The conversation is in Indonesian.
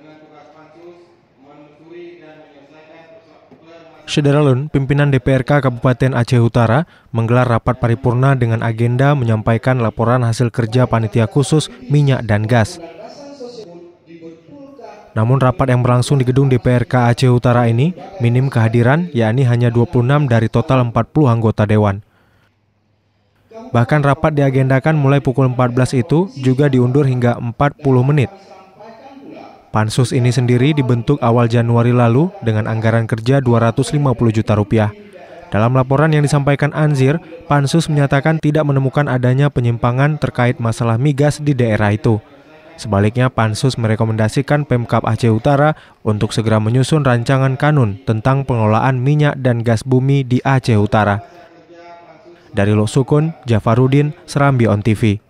dengan tugas pimpinan DPRK Kabupaten Aceh Utara menggelar rapat paripurna dengan agenda menyampaikan laporan hasil kerja panitia khusus minyak dan gas. Namun rapat yang berlangsung di gedung DPRK Aceh Utara ini minim kehadiran, yakni hanya 26 dari total 40 anggota dewan. Bahkan rapat diagendakan mulai pukul 14 itu juga diundur hingga 40 menit. Pansus ini sendiri dibentuk awal Januari lalu dengan anggaran kerja 250 juta rupiah. Dalam laporan yang disampaikan Anzir, Pansus menyatakan tidak menemukan adanya penyimpangan terkait masalah migas di daerah itu. Sebaliknya, Pansus merekomendasikan Pemkap Aceh Utara untuk segera menyusun rancangan kanun tentang pengelolaan minyak dan gas bumi di Aceh Utara. Dari Lok Sukun, Jafarudin, Serambi On TV.